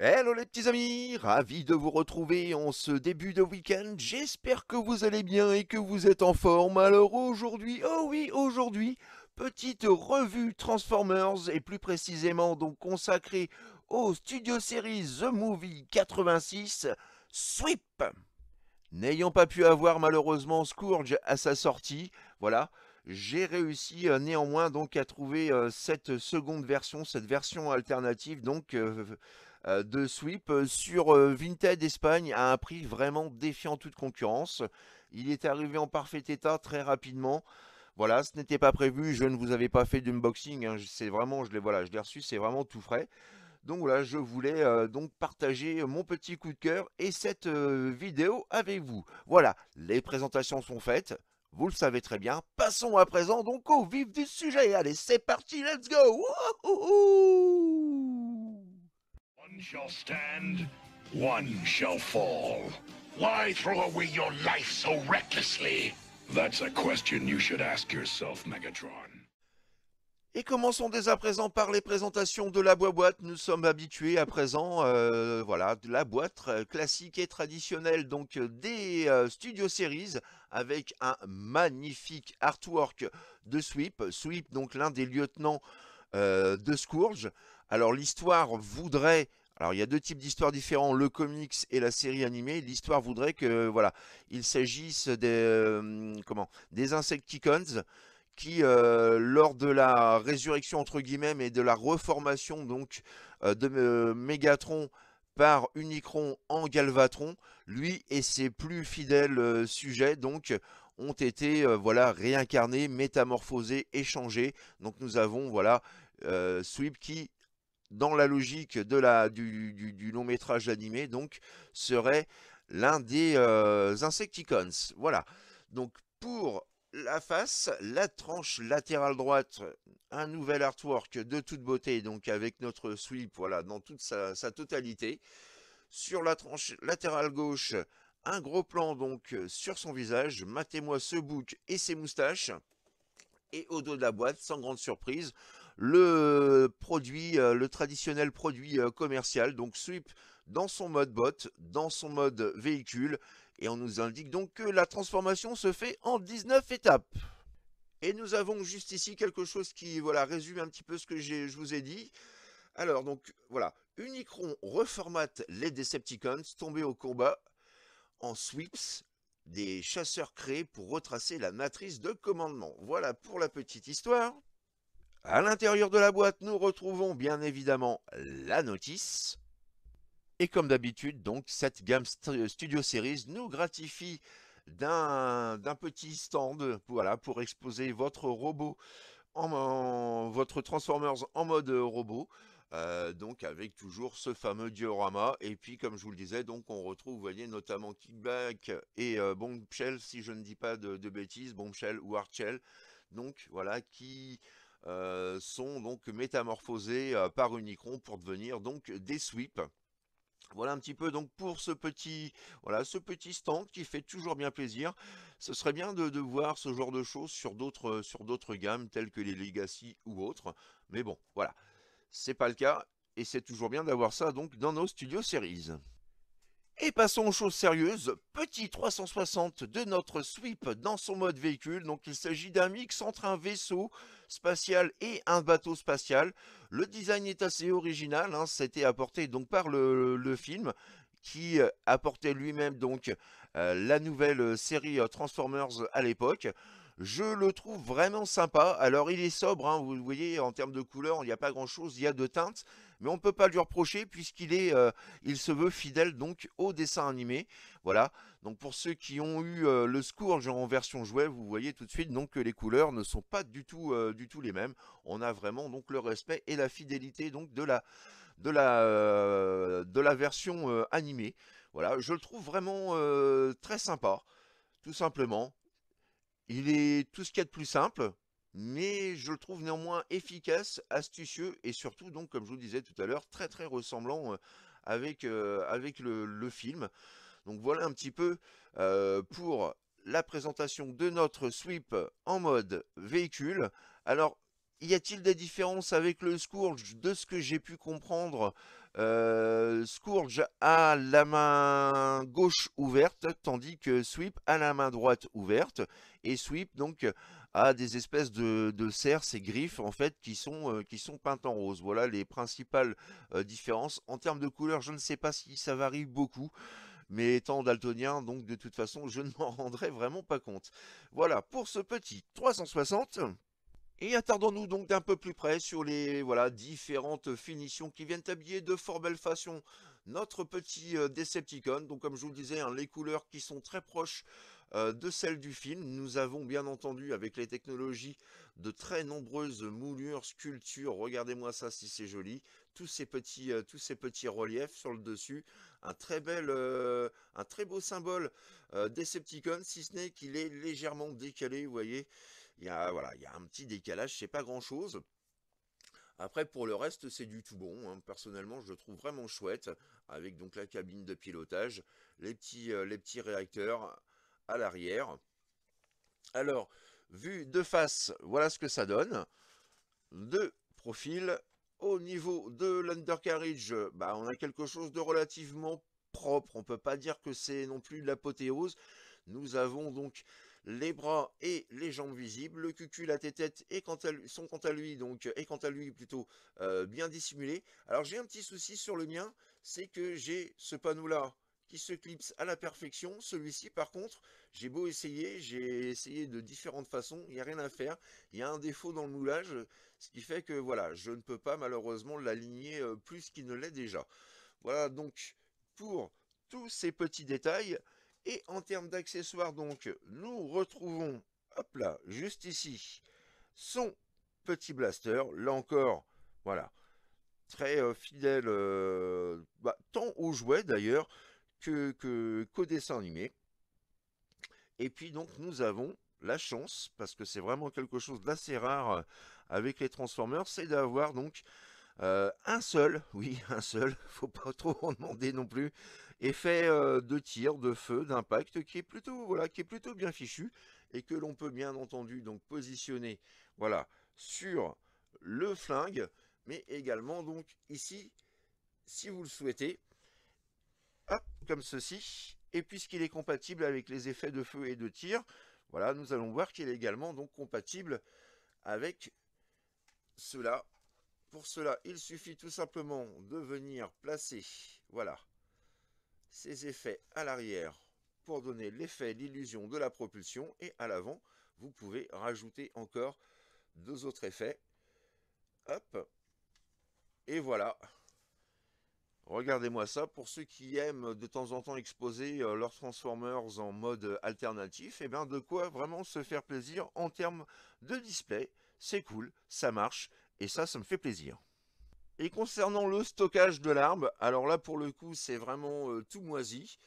Hello les petits amis, ravi de vous retrouver en ce début de week-end, j'espère que vous allez bien et que vous êtes en forme, alors aujourd'hui, oh oui aujourd'hui, petite revue Transformers et plus précisément donc consacrée au studio série The Movie 86, Sweep N'ayant pas pu avoir malheureusement Scourge à sa sortie, voilà, j'ai réussi euh, néanmoins donc à trouver euh, cette seconde version, cette version alternative donc... Euh, euh, de sweep euh, sur euh, Vinted Espagne à un prix vraiment défiant toute concurrence. Il est arrivé en parfait état très rapidement. Voilà, ce n'était pas prévu, je ne vous avais pas fait d'unboxing, hein, c'est vraiment, je l'ai voilà, je reçu, c'est vraiment tout frais. Donc voilà, je voulais donc partager mon petit coup de cœur et cette vidéo avec vous. Voilà, les présentations sont faites, vous le savez très bien. Passons à présent donc au vif du sujet. Allez, c'est parti, let's go stand, one Et commençons dès à présent par les présentations de la boîte. Nous sommes habitués à présent, euh, voilà, de la boîte euh, classique et traditionnelle, donc euh, des Studio Series, avec un magnifique artwork de Sweep. Sweep, donc l'un des lieutenants de Scourge. Alors l'histoire voudrait alors il y a deux types d'histoires différents, le comics et la série animée. L'histoire voudrait que voilà, il s'agisse des euh, comment des Insecticons qui euh, lors de la résurrection entre guillemets et de la reformation donc euh, de Megatron par Unicron en Galvatron, lui et ses plus fidèles sujets donc ont été voilà réincarnés, métamorphosés, échangés. Donc nous avons voilà Sweep qui dans la logique de la, du, long métrage animé, donc serait l'un des euh, Insecticons. Voilà. Donc pour la face, la tranche latérale droite, un nouvel artwork de toute beauté, donc avec notre sweep, voilà, dans toute sa, totalité. Sur la tranche latérale gauche, un gros plan donc sur son visage. Matez-moi ce bouc et ses moustaches. Et au dos de la boîte, sans grande surprise, le produit, euh, le traditionnel produit euh, commercial, donc Sweep dans son mode bot, dans son mode véhicule, et on nous indique donc que la transformation se fait en 19 étapes. Et nous avons juste ici quelque chose qui voilà, résume un petit peu ce que je vous ai dit. Alors donc voilà, Unicron reformate les Decepticons tombés au combat en sweeps, des chasseurs créés pour retracer la matrice de commandement. Voilà pour la petite histoire. À l'intérieur de la boîte, nous retrouvons bien évidemment la notice. Et comme d'habitude, donc cette gamme Studio Series nous gratifie d'un petit stand voilà, pour exposer votre robot, en, votre Transformers en mode robot. Euh, donc avec toujours ce fameux diorama et puis comme je vous le disais donc on retrouve voyez notamment Kickback et euh, Bombshell si je ne dis pas de, de bêtises Bombshell ou Archel donc voilà qui euh, sont donc métamorphosés euh, par Unicron pour devenir donc des sweeps. Voilà un petit peu donc pour ce petit voilà ce petit stand qui fait toujours bien plaisir. Ce serait bien de, voir ce genre de choses sur d'autres euh, sur d'autres gammes telles que les Legacy ou autres. Mais bon, voilà, c'est pas le cas et c'est toujours bien d'avoir ça donc dans nos studios series. Et passons aux choses sérieuses, petit 360 de notre sweep dans son mode véhicule, donc il s'agit d'un mix entre un vaisseau spatial et un bateau spatial. Le design est assez original, hein. c'était apporté donc par le, film qui euh, apportait lui-même donc euh, la nouvelle euh, série Transformers à l'époque. Je le trouve vraiment sympa, alors il est sobre, hein. vous voyez en termes de couleurs il n'y a pas grand chose, il y a deux teintes, mais on ne peut pas lui reprocher puisqu'il est, euh, il se veut fidèle donc au dessin animé. Voilà, donc pour ceux qui ont eu euh, le secours en version jouet, vous voyez tout de suite donc que les couleurs ne sont pas du tout, euh, du tout les mêmes. On a vraiment donc le respect et la fidélité donc de la, de la, de la version animée. Voilà, je le trouve vraiment très sympa, tout simplement. Il est tout ce qu'il y a de plus simple, mais je le trouve néanmoins efficace, astucieux et surtout donc comme je vous disais tout à l'heure très très ressemblant avec, avec le, le, film. Donc voilà un petit peu pour la présentation de notre sweep en mode véhicule. Alors y a-t-il des différences avec le Scourge De ce que j'ai pu comprendre, Scourge a la main gauche ouverte, tandis que Sweep a la main droite ouverte. Et Sweep, donc, à des espèces de, cerfs et griffes en fait qui sont, euh, qui sont peintes en rose. Voilà les principales euh, différences. En termes de couleurs, je ne sais pas si ça varie beaucoup mais étant daltonien, donc de toute façon, je ne m'en rendrai vraiment pas compte. Voilà, pour ce petit 360... Et attardons-nous donc d'un peu plus près sur les voilà, différentes finitions qui viennent habiller de fort belle façon notre petit euh, Decepticon. Donc comme je vous le disais, hein, les couleurs qui sont très proches euh, de celle du film. Nous avons bien entendu avec les technologies de très nombreuses moulures, sculptures, regardez-moi ça si c'est joli, tous ces petits, euh, tous ces petits reliefs sur le dessus, un très bel, euh, un très beau symbole Decepticon, si ce n'est qu'il est légèrement décalé, vous voyez, il y a, voilà, il y un petit décalage, c'est pas grand chose. Après, pour le reste, c'est du tout bon. Hein. Personnellement, je le trouve vraiment chouette, avec donc la cabine de pilotage, les petits, les petits réacteurs, à l'arrière. Alors, vu de face, voilà ce que ça donne. De profil, au niveau de l'undercarriage, bah, on a quelque chose de relativement propre. On peut pas dire que c'est non plus de l'apothéose. Nous avons donc les bras et les jambes visibles, le cucu, la tête et quand à lui, sont quant à lui donc et quant à lui plutôt euh, bien dissimulé Alors j'ai un petit souci sur le mien, c'est que j'ai ce panneau là qui se clipse à la perfection. Celui-ci, par contre, j'ai beau essayer, j'ai essayé de différentes façons, il n'y a rien à faire. Il y a un défaut dans le moulage, ce qui fait que voilà, je ne peux pas malheureusement l'aligner euh, plus qu'il ne l'est déjà. Voilà donc pour tous ces petits détails. Et en termes d'accessoires, donc, nous retrouvons, hop là, juste ici, son petit blaster. Là encore, voilà, très euh, fidèle, euh, bah, tant au jouet d'ailleurs, que, que, qu'au dessin animé. Et puis donc nous avons la chance, parce que c'est vraiment quelque chose d'assez rare euh, avec les Transformers, c'est d'avoir donc euh, un seul, oui un seul, faut pas trop en demander non plus, effet euh, de tir, de feu, d'impact, qui est plutôt voilà, qui est plutôt bien fichu et que l'on peut bien entendu donc positionner voilà sur le flingue, mais également donc ici, si vous le souhaitez, comme ceci. Et puisqu'il est compatible avec les effets de feu et de tir, voilà, nous allons voir qu'il est également donc compatible avec cela. Pour cela, il suffit tout simplement de venir placer, voilà, ces effets à l'arrière pour donner l'effet, l'illusion de la propulsion. Et à l'avant, vous pouvez rajouter encore deux autres effets. Hop. Et voilà, Regardez-moi ça, pour ceux qui aiment de temps en temps exposer euh, leurs Transformers en mode euh, alternatif, et eh bien de quoi vraiment se faire plaisir en termes de display, c'est cool, ça marche, et ça, ça me fait plaisir. Et concernant le stockage de l'arme, alors là pour le coup c'est vraiment euh, tout moisi,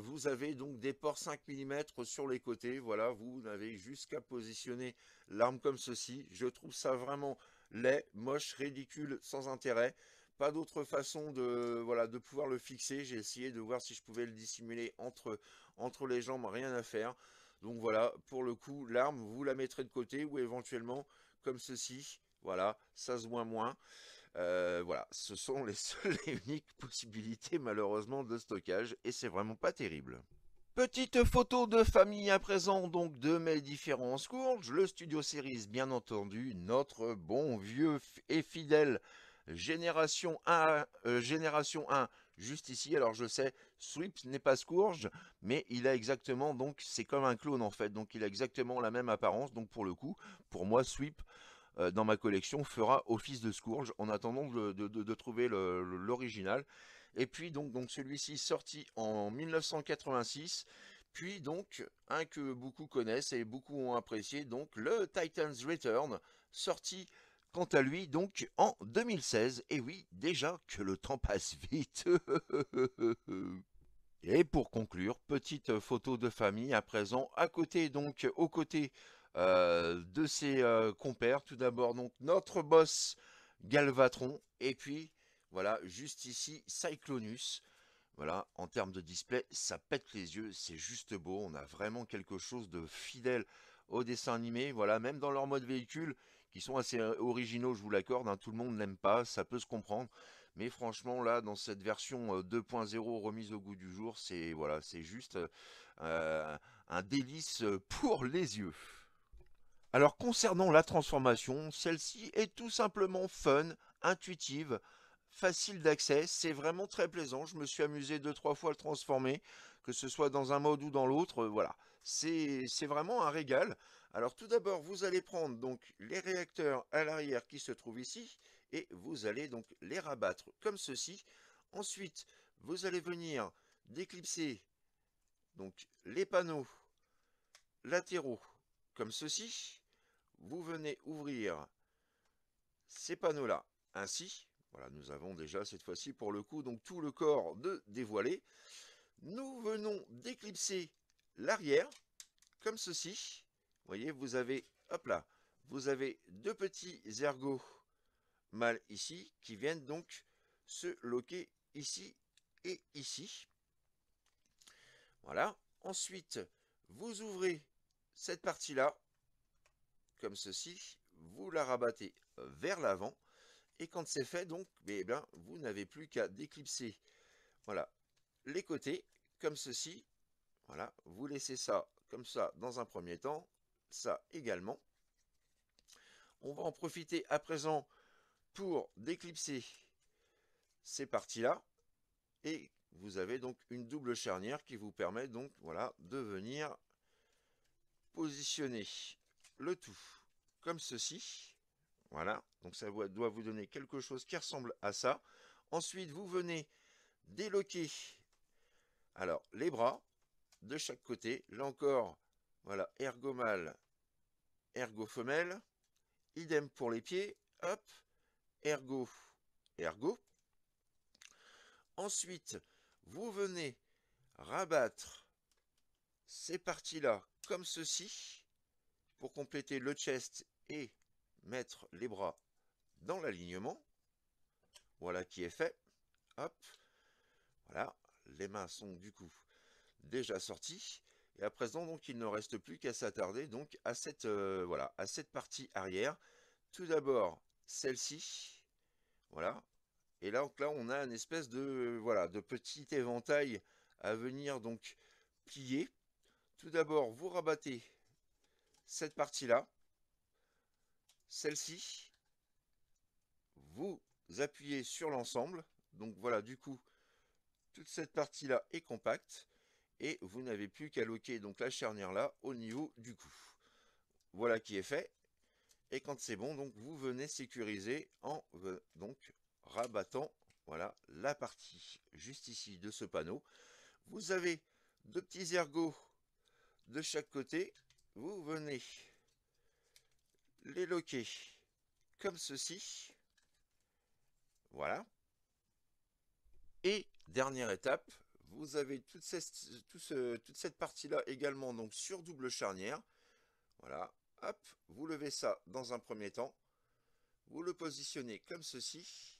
vous avez donc des ports 5 mm sur les côtés, voilà, vous n'avez jusqu'à positionner l'arme comme ceci, je trouve ça vraiment laid, moche, ridicule, sans intérêt, pas d'autre façon de, voilà, de pouvoir le fixer. J'ai essayé de voir si je pouvais le dissimuler entre, entre les jambes, rien à faire. Donc voilà, pour le coup, l'arme, vous la mettrez de côté ou éventuellement comme ceci. Voilà, ça se voit moins. Euh, voilà, ce sont les seules et uniques possibilités malheureusement de stockage et c'est vraiment pas terrible. Petite photo de famille à présent donc de mes différents scourges, le Studio Series bien entendu, notre bon vieux et fidèle Génération 1, euh, Génération 1, juste ici. Alors je sais, Sweep n'est pas Scourge, mais il a exactement, donc c'est comme un clone en fait. Donc il a exactement la même apparence. Donc pour le coup, pour moi, Sweep euh, dans ma collection fera office de Scourge en attendant de, de, trouver l'original. Et puis donc, donc celui-ci sorti en 1986. Puis donc, un que beaucoup connaissent et beaucoup ont apprécié, donc le Titan's Return, sorti quant à lui donc en 2016. Et oui, déjà que le temps passe vite. Et pour conclure, petite photo de famille à présent, à côté donc, aux côtés euh, de ses euh, compères. Tout d'abord donc notre boss Galvatron, et puis voilà, juste ici Cyclonus. Voilà, en termes de display, ça pète les yeux, c'est juste beau. On a vraiment quelque chose de fidèle au dessin animé. Voilà, même dans leur mode véhicule, qui sont assez originaux, je vous l'accorde, hein, tout le monde n'aime pas, ça peut se comprendre, mais franchement là, dans cette version 2.0 remise au goût du jour, c'est voilà, c'est juste un délice pour les yeux. Alors concernant la transformation, celle-ci est tout simplement fun, intuitive, facile d'accès, c'est vraiment très plaisant, je me suis amusé deux trois fois à le transformer, que ce soit dans un mode ou dans l'autre, voilà, c'est vraiment un régal. Alors tout d'abord, vous allez prendre donc les réacteurs à l'arrière qui se trouvent ici et vous allez donc les rabattre comme ceci. Ensuite, vous allez venir déclipser donc les panneaux latéraux comme ceci. Vous venez ouvrir ces panneaux-là ainsi. Voilà, nous avons déjà cette fois-ci pour le coup donc tout le corps de dévoilé. Nous venons d'éclipser l'arrière comme ceci vous avez, hop là, vous avez deux petits ergots mâles ici qui viennent donc se loquer ici et ici. Voilà. Ensuite, vous ouvrez cette partie-là, comme ceci, vous la rabattez vers l'avant, et quand c'est fait, donc, eh bien, vous n'avez plus qu'à déclipser voilà, les côtés, comme ceci. Voilà, vous laissez ça comme ça dans un premier temps, ça également. On va en profiter à présent pour déclipser ces parties-là. Et vous avez donc une double charnière qui vous permet donc voilà, de venir positionner le tout comme ceci. Voilà, donc ça doit vous donner quelque chose qui ressemble à ça. Ensuite, vous venez déloquer alors les bras de chaque côté. Là encore, voilà, ergo mâle, ergo femelle. Idem pour les pieds, hop, ergo, ergo. Ensuite, vous venez rabattre ces parties-là comme ceci pour compléter le chest et mettre les bras dans l'alignement. Voilà qui est fait. Hop, voilà, les mains sont du coup déjà sorties. Et à présent, donc, il ne reste plus qu'à s'attarder donc à cette, euh, voilà, à cette partie arrière. Tout d'abord, celle-ci. Voilà. Et là, donc, là, on a une espèce de, voilà, de petit éventail à venir donc plier. Tout d'abord, vous rabattez cette partie-là. Celle-ci. Vous appuyez sur l'ensemble. Donc voilà, du coup, toute cette partie-là est compacte et vous n'avez plus qu'à loquer donc la charnière là au niveau du cou. Voilà qui est fait. Et quand c'est bon, donc vous venez sécuriser en euh, donc rabattant voilà la partie juste ici de ce panneau. Vous avez deux petits ergots de chaque côté. Vous venez les loquer comme ceci. Voilà. Et dernière étape, vous avez toute cette, partie-là également, donc sur double charnière. Voilà, hop, vous levez ça dans un premier temps. Vous le positionnez comme ceci.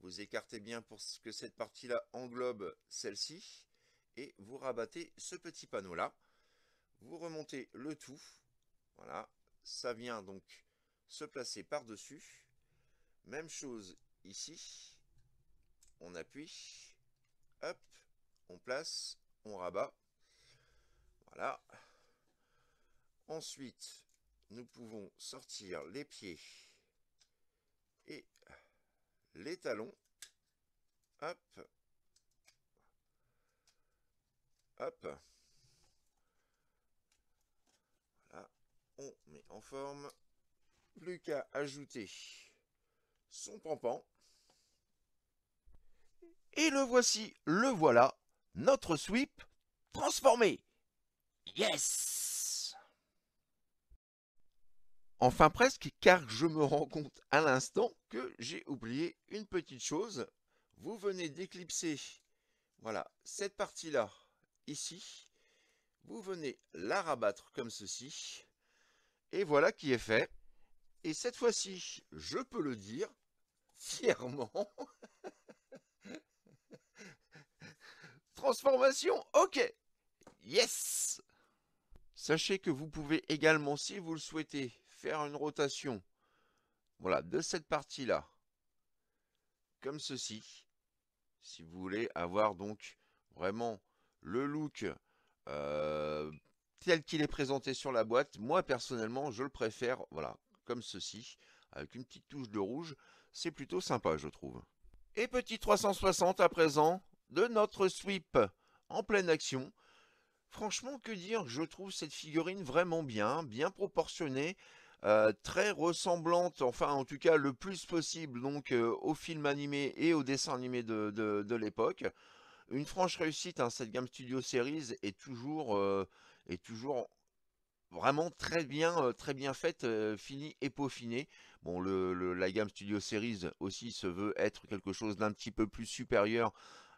Vous écartez bien pour que cette partie-là englobe celle-ci. Et vous rabattez ce petit panneau-là. Vous remontez le tout. Voilà, ça vient donc se placer par-dessus. Même chose ici. On appuie. Hop, on place, on rabat. Voilà. Ensuite, nous pouvons sortir les pieds et les talons. Hop. Hop. Voilà. On met en forme. Plus qu'à ajouter son pampan. Et le voici, le voilà, notre sweep transformé. Yes Enfin presque, car je me rends compte à l'instant que j'ai oublié une petite chose. Vous venez d'éclipser, voilà, cette partie-là, ici. Vous venez la rabattre comme ceci. Et voilà qui est fait. Et cette fois-ci, je peux le dire fièrement. transformation Ok Yes Sachez que vous pouvez également, si vous le souhaitez, faire une rotation voilà, de cette partie-là, comme ceci, si vous voulez avoir donc vraiment le look euh, tel qu'il est présenté sur la boîte. Moi, personnellement, je le préfère, voilà, comme ceci, avec une petite touche de rouge. C'est plutôt sympa, je trouve. Et petit 360 à présent, de notre sweep en pleine action. Franchement, que dire, je trouve cette figurine vraiment bien, bien proportionnée, euh, très ressemblante, enfin en tout cas le plus possible donc euh, au film animé et au dessin animé de, l'époque. Une franche réussite, hein, cette gamme Studio Series est toujours, euh, est toujours vraiment très bien, très bien faite, finie et peaufinée. Bon, la gamme Studio Series aussi se veut être quelque chose d'un petit peu plus supérieur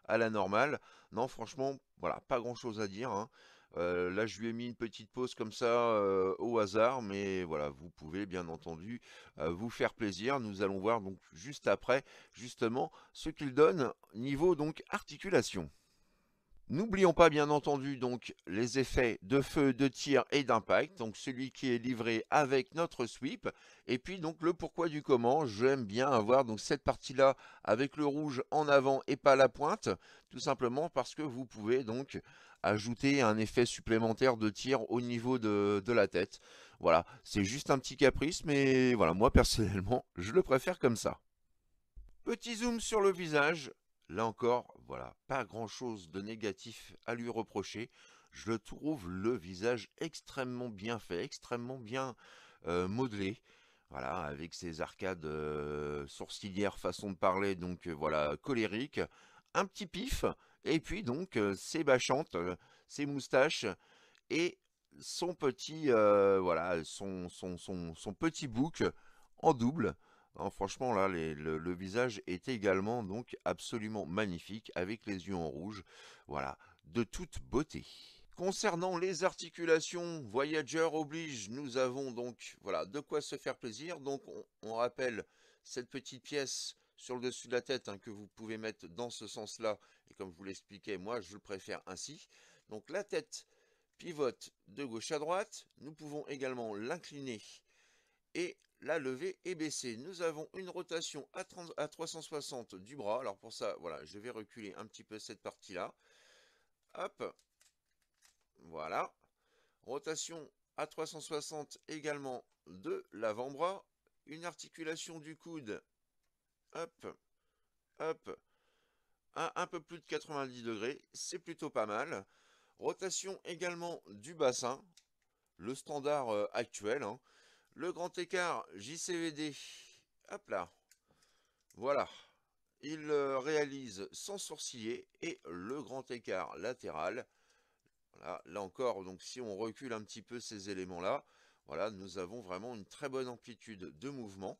à la normale. Non, franchement, voilà, pas grand chose à dire. Hein. Euh, là, je lui ai mis une petite pause comme ça euh, au hasard, mais voilà, vous pouvez bien entendu euh, vous faire plaisir. Nous allons voir donc juste après, justement, ce qu'il donne niveau donc articulation. N'oublions pas bien entendu donc les effets de feu, de tir et d'impact, donc celui qui est livré avec notre sweep, et puis donc le pourquoi du comment, j'aime bien avoir donc cette partie là avec le rouge en avant et pas la pointe, tout simplement parce que vous pouvez donc ajouter un effet supplémentaire de tir au niveau de, de la tête. Voilà, c'est juste un petit caprice, mais voilà, moi personnellement, je le préfère comme ça. Petit zoom sur le visage, Là encore, voilà, pas grand chose de négatif à lui reprocher. Je trouve le visage extrêmement bien fait, extrêmement bien euh, modelé. Voilà, avec ses arcades euh, sourcilières, façon de parler, donc euh, voilà, colérique. Un petit pif, et puis donc ses bâchantes, ses moustaches, et son petit, voilà, son, son, son petit bouc en double. Hein, franchement là, le, visage est également donc absolument magnifique avec les yeux en rouge. Voilà, de toute beauté. Concernant les articulations, Voyager oblige, nous avons donc voilà de quoi se faire plaisir. Donc on, rappelle cette petite pièce sur le dessus de la tête hein, que vous pouvez mettre dans ce sens-là. Et comme je vous l'expliquais, moi je le préfère ainsi. Donc la tête pivote de gauche à droite. Nous pouvons également l'incliner et la levée est baissée. Nous avons une rotation à, 360 du bras. Alors pour ça, voilà, je vais reculer un petit peu cette partie-là. Hop, voilà. Rotation à 360 également de l'avant-bras. Une articulation du coude, hop, hop, à un peu plus de 90 degrés. C'est plutôt pas mal. Rotation également du bassin, le standard euh, actuel. Hein. Le grand écart JCVD, hop là, voilà, il euh, réalise sans sourciller et le grand écart latéral. Voilà, là encore, donc si on recule un petit peu ces éléments-là, voilà, nous avons vraiment une très bonne amplitude de mouvement.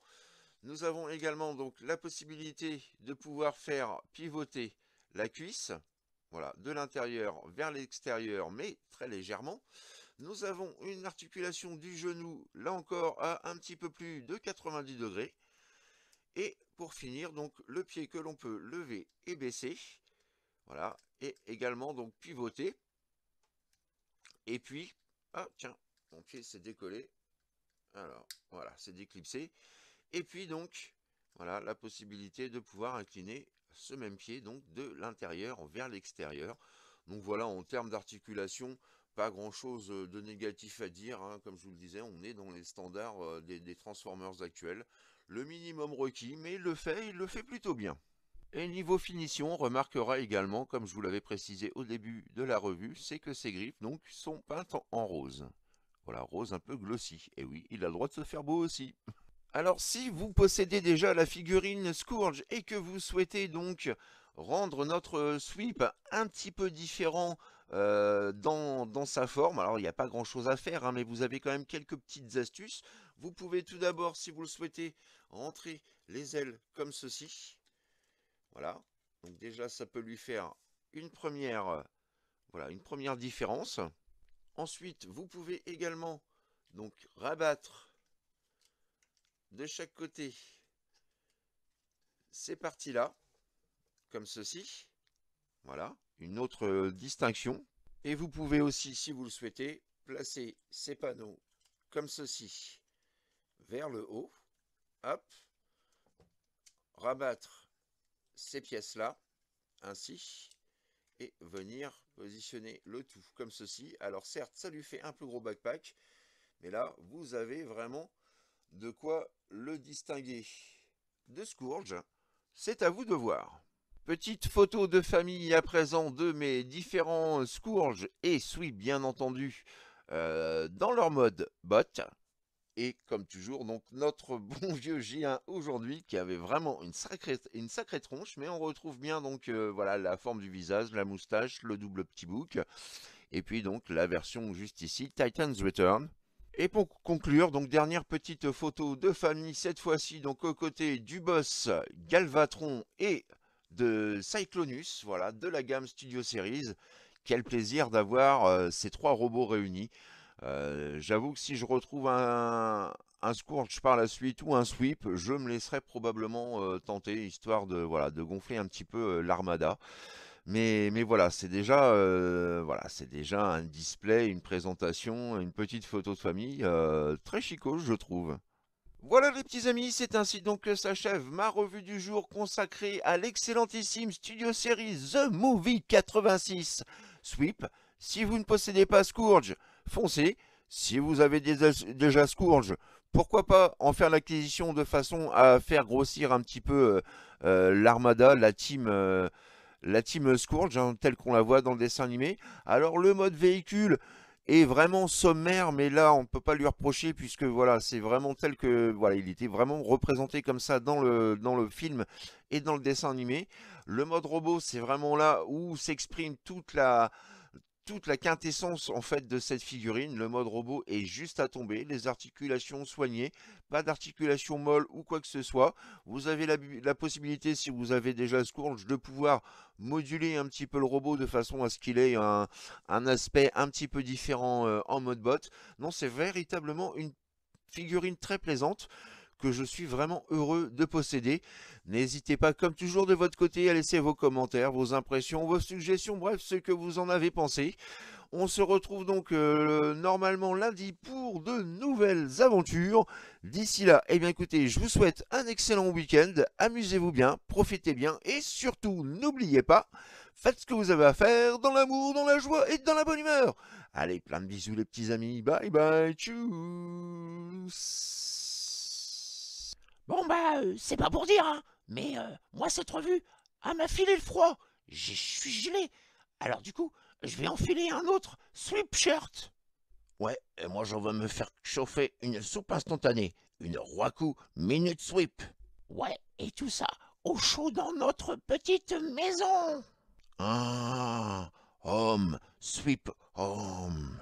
Nous avons également donc la possibilité de pouvoir faire pivoter la cuisse, voilà, de l'intérieur vers l'extérieur, mais très légèrement. Nous avons une articulation du genou, là encore, à un petit peu plus de 90 degrés. Et pour finir, donc le pied que l'on peut lever et baisser. Voilà, et également donc pivoter. Et puis, ah tiens, mon pied s'est décollé. Alors, voilà, c'est déclipsé. Et puis donc, voilà, la possibilité de pouvoir incliner ce même pied donc de l'intérieur vers l'extérieur. Donc voilà, en termes d'articulation, grand chose de négatif à dire, hein, comme je vous le disais, on est dans les standards des, Transformers actuels, le minimum requis, mais le fait, il le fait plutôt bien. Et niveau finition, remarquera également, comme je vous l'avais précisé au début de la revue, c'est que ces griffes donc sont peintes en rose. Voilà, rose un peu glossy. Et oui, il a le droit de se faire beau aussi. Alors si vous possédez déjà la figurine Scourge et que vous souhaitez donc rendre notre sweep un petit peu différent euh, dans, sa forme. Alors, il n'y a pas grand-chose à faire, hein, mais vous avez quand même quelques petites astuces. Vous pouvez tout d'abord, si vous le souhaitez, rentrer les ailes comme ceci. Voilà. Donc déjà, ça peut lui faire une première, euh, voilà, une première différence. Ensuite, vous pouvez également donc rabattre de chaque côté ces parties-là, comme ceci. Voilà une autre euh, distinction. Et vous pouvez aussi, si vous le souhaitez, placer ces panneaux comme ceci vers le haut. Hop. Rabattre ces pièces-là, ainsi, et venir positionner le tout comme ceci. Alors certes, ça lui fait un plus gros backpack, mais là, vous avez vraiment de quoi le distinguer de Scourge. C'est à vous de voir. Petite photo de famille à présent de mes différents euh, scourges et Sweep bien entendu euh, dans leur mode bot. Et comme toujours, donc notre bon vieux g 1 aujourd'hui qui avait vraiment une sacrée, une sacrée tronche, mais on retrouve bien donc euh, voilà la forme du visage, la moustache, le double petit bouc, et puis donc la version juste ici, Titan's Return. Et pour conclure, donc dernière petite photo de famille, cette fois-ci donc aux côtés du boss Galvatron et de Cyclonus, voilà, de la gamme Studio Series. Quel plaisir d'avoir euh, ces trois robots réunis. Euh, j'avoue que si je retrouve un, Scourge par la suite ou un Sweep, je me laisserai probablement euh, tenter, histoire de, voilà, de gonfler un petit peu l'armada. Mais, mais, voilà, c'est déjà, voilà c'est déjà un display, une présentation, une petite photo de famille, très chicot je trouve. Voilà les petits amis, c'est ainsi donc que s'achève ma revue du jour consacrée à l'excellentissime studio série The Movie 86. Sweep, si vous ne possédez pas Scourge, foncez. Si vous avez déjà Scourge, pourquoi pas en faire l'acquisition de façon à faire grossir un petit peu euh, euh, l'armada, la team... Euh, la team Scourge, hein, telle qu'on la voit dans le dessin animé. Alors le mode véhicule, est vraiment sommaire, mais là, on ne peut pas lui reprocher, puisque voilà, c'est vraiment tel que... Voilà, il était vraiment représenté comme ça dans le, dans le film et dans le dessin animé. Le mode robot, c'est vraiment là où s'exprime toute la toute la quintessence en fait de cette figurine. Le mode robot est juste à tomber, les articulations soignées, pas d'articulation molle ou quoi que ce soit. Vous avez la, possibilité, si vous avez déjà Scourge, de pouvoir moduler un petit peu le robot de façon à ce qu'il ait un, aspect un petit peu différent euh, en mode bot. Non, c'est véritablement une figurine très plaisante que je suis vraiment heureux de posséder. N'hésitez pas comme toujours de votre côté à laisser vos commentaires, vos impressions, vos suggestions, bref ce que vous en avez pensé. On se retrouve donc euh, normalement lundi pour de nouvelles aventures. D'ici là, eh bien écoutez, je vous souhaite un excellent week-end, amusez-vous bien, profitez bien et surtout n'oubliez pas, faites ce que vous avez à faire dans l'amour, dans la joie et dans la bonne humeur. Allez, plein de bisous les petits amis, bye bye, tchuss Bon bah, euh, c'est pas pour dire, hein, mais euh, moi cette revue, elle m'a filé le froid. Je suis gelé. Alors du coup, je vais enfiler un autre sweep shirt Ouais, et moi je veux me faire chauffer une soupe instantanée, une coup Minute Sweep. Ouais, et tout ça au chaud dans notre petite maison. Ah, home, sweep home.